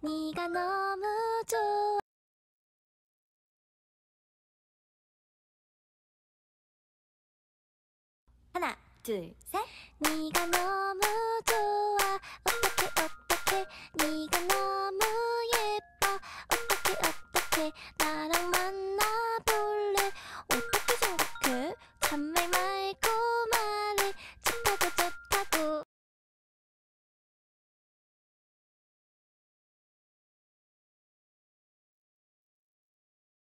네가 너무 좋아 하나 둘셋 네가 너무 좋아 어떻게 어떻게 네가 너무 예뻐 어떻게 어떻게 나랑 만나